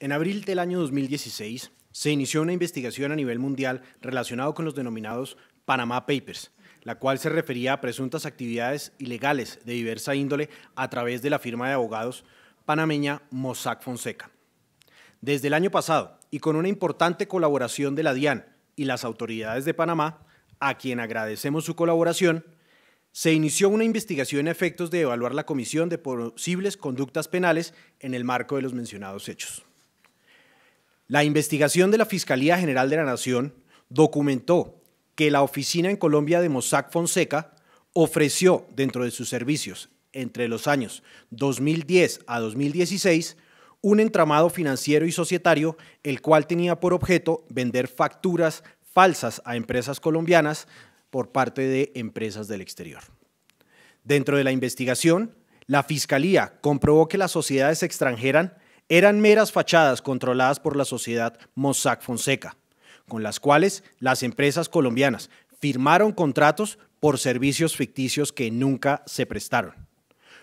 En abril del año 2016 se inició una investigación a nivel mundial relacionada con los denominados Panama Papers, la cual se refería a presuntas actividades ilegales de diversa índole a través de la firma de abogados panameña Mossack Fonseca. Desde el año pasado, y con una importante colaboración de la DIAN y las autoridades de Panamá, a quien agradecemos su colaboración, se inició una investigación a efectos de evaluar la comisión de posibles conductas penales en el marco de los mencionados hechos. La investigación de la Fiscalía General de la Nación documentó que la oficina en Colombia de Mossack Fonseca ofreció dentro de sus servicios entre los años 2010 a 2016 un entramado financiero y societario el cual tenía por objeto vender facturas falsas a empresas colombianas por parte de empresas del exterior. Dentro de la investigación, la Fiscalía comprobó que las sociedades extranjeras eran meras fachadas controladas por la sociedad Mossack Fonseca, con las cuales las empresas colombianas firmaron contratos por servicios ficticios que nunca se prestaron.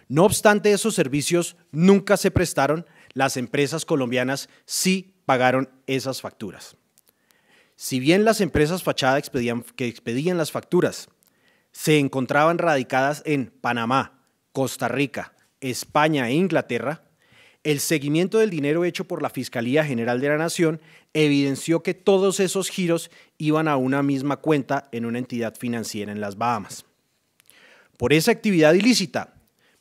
No obstante esos servicios nunca se prestaron, las empresas colombianas sí pagaron esas facturas. Si bien las empresas fachadas que expedían las facturas se encontraban radicadas en Panamá, Costa Rica, España e Inglaterra, el seguimiento del dinero hecho por la Fiscalía General de la Nación evidenció que todos esos giros iban a una misma cuenta en una entidad financiera en las Bahamas. Por esa actividad ilícita,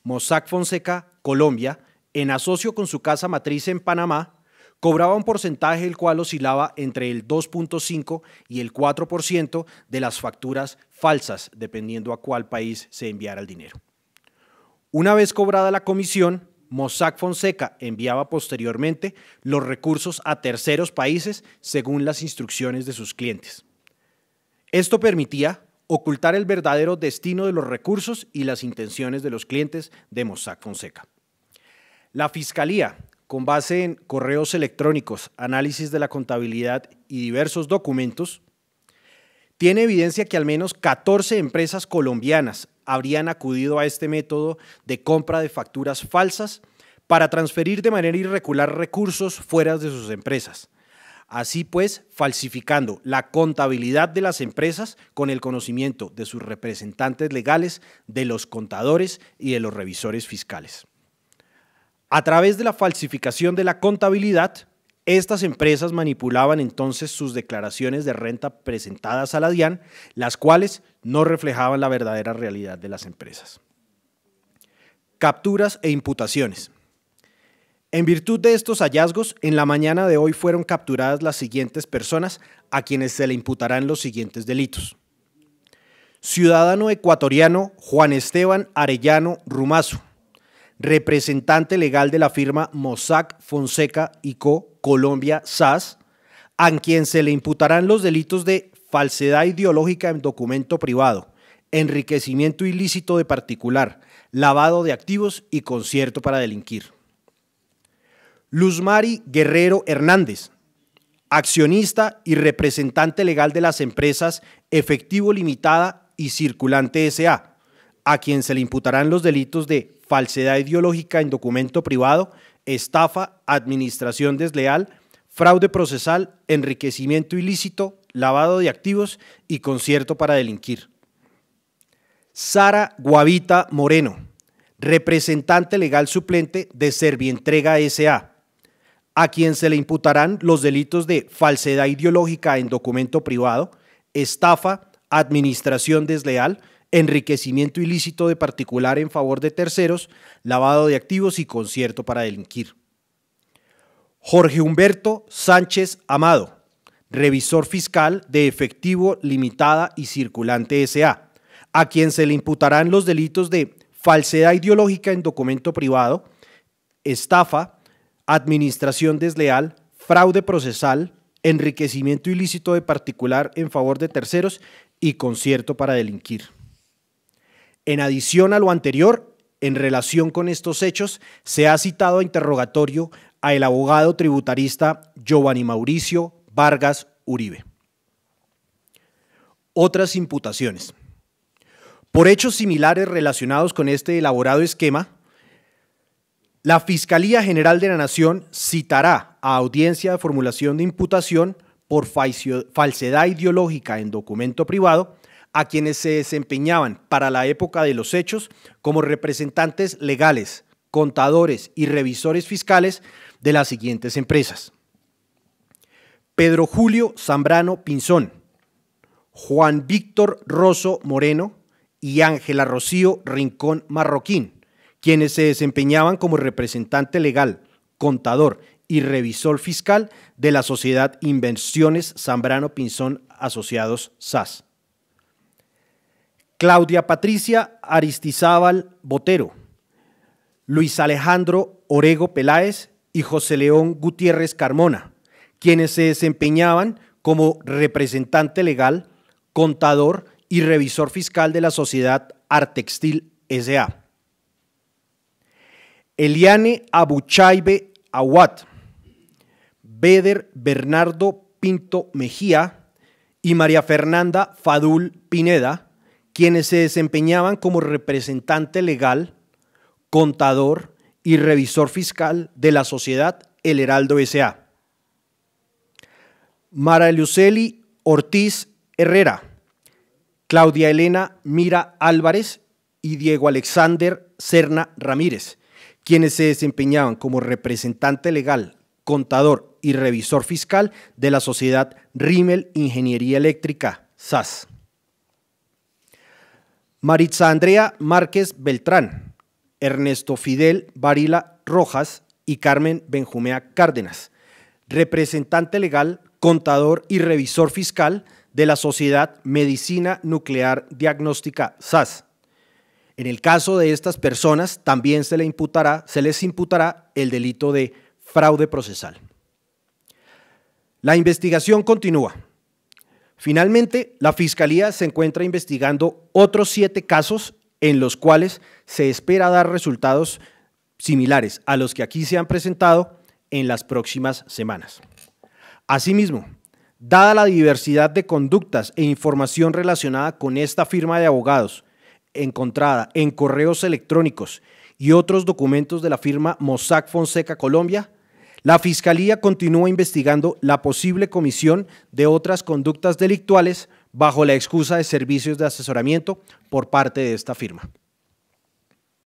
Mossack Fonseca, Colombia, en asocio con su casa matriz en Panamá, cobraba un porcentaje el cual oscilaba entre el 2.5 y el 4% de las facturas falsas, dependiendo a cuál país se enviara el dinero. Una vez cobrada la comisión, Mossack Fonseca enviaba posteriormente los recursos a terceros países según las instrucciones de sus clientes. Esto permitía ocultar el verdadero destino de los recursos y las intenciones de los clientes de Mossack Fonseca. La Fiscalía, con base en correos electrónicos, análisis de la contabilidad y diversos documentos, tiene evidencia que al menos 14 empresas colombianas habrían acudido a este método de compra de facturas falsas para transferir de manera irregular recursos fuera de sus empresas. Así pues, falsificando la contabilidad de las empresas con el conocimiento de sus representantes legales, de los contadores y de los revisores fiscales. A través de la falsificación de la contabilidad, estas empresas manipulaban entonces sus declaraciones de renta presentadas a la DIAN, las cuales no reflejaban la verdadera realidad de las empresas. Capturas e imputaciones. En virtud de estos hallazgos, en la mañana de hoy fueron capturadas las siguientes personas a quienes se le imputarán los siguientes delitos. Ciudadano ecuatoriano Juan Esteban Arellano Rumazo, representante legal de la firma Mossack Fonseca y Co. Colombia SAS, a quien se le imputarán los delitos de falsedad ideológica en documento privado, enriquecimiento ilícito de particular, lavado de activos y concierto para delinquir. Luzmari Guerrero Hernández, accionista y representante legal de las empresas Efectivo Limitada y Circulante SA, a quien se le imputarán los delitos de falsedad ideológica en documento privado, estafa, administración desleal, fraude procesal, enriquecimiento ilícito, lavado de activos y concierto para delinquir. Sara Guavita Moreno, representante legal suplente de Servientrega S.A., a quien se le imputarán los delitos de falsedad ideológica en documento privado, estafa, administración desleal, enriquecimiento ilícito de particular en favor de terceros, lavado de activos y concierto para delinquir. Jorge Humberto Sánchez Amado, revisor fiscal de efectivo limitada y circulante SA, a quien se le imputarán los delitos de falsedad ideológica en documento privado, estafa, administración desleal, fraude procesal, enriquecimiento ilícito de particular en favor de terceros y concierto para delinquir. En adición a lo anterior, en relación con estos hechos, se ha citado a interrogatorio a el abogado tributarista Giovanni Mauricio Vargas Uribe. Otras imputaciones. Por hechos similares relacionados con este elaborado esquema, la Fiscalía General de la Nación citará a audiencia de formulación de imputación por falsedad ideológica en documento privado a quienes se desempeñaban para la época de los hechos como representantes legales, contadores y revisores fiscales de las siguientes empresas. Pedro Julio Zambrano Pinzón, Juan Víctor Rosso Moreno y Ángela Rocío Rincón Marroquín, quienes se desempeñaban como representante legal, contador y revisor fiscal de la sociedad Invenciones Zambrano Pinzón Asociados SAS. Claudia Patricia Aristizábal Botero, Luis Alejandro Orego Peláez y José León Gutiérrez Carmona, quienes se desempeñaban como representante legal, contador y revisor fiscal de la sociedad Artextil S.A. Eliane Abuchaibe Aguat, Beder Bernardo Pinto Mejía y María Fernanda Fadul Pineda, quienes se desempeñaban como representante legal, contador y revisor fiscal de la sociedad El Heraldo S.A. Mara Luceli Ortiz Herrera, Claudia Elena Mira Álvarez y Diego Alexander Serna Ramírez, quienes se desempeñaban como representante legal, contador y revisor fiscal de la sociedad Rimmel Ingeniería Eléctrica, SAS. Maritza Andrea Márquez Beltrán, Ernesto Fidel Varila Rojas y Carmen Benjumea Cárdenas, representante legal, contador y revisor fiscal de la Sociedad Medicina Nuclear Diagnóstica SAS. En el caso de estas personas también se, se les imputará el delito de fraude procesal. La investigación continúa. Finalmente, la Fiscalía se encuentra investigando otros siete casos en los cuales se espera dar resultados similares a los que aquí se han presentado en las próximas semanas. Asimismo, dada la diversidad de conductas e información relacionada con esta firma de abogados, encontrada en correos electrónicos y otros documentos de la firma Mossack Fonseca Colombia, la Fiscalía continúa investigando la posible comisión de otras conductas delictuales bajo la excusa de servicios de asesoramiento por parte de esta firma.